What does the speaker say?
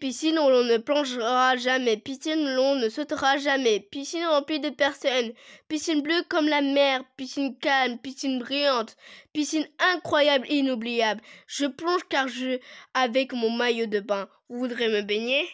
Piscine, où l'on ne plongera jamais, piscine où l'on ne sautera jamais, piscine remplie de personnes, piscine bleue comme la mer, piscine calme, piscine brillante, piscine incroyable, inoubliable. Je plonge car je, avec mon maillot de bain, voudrez me baigner.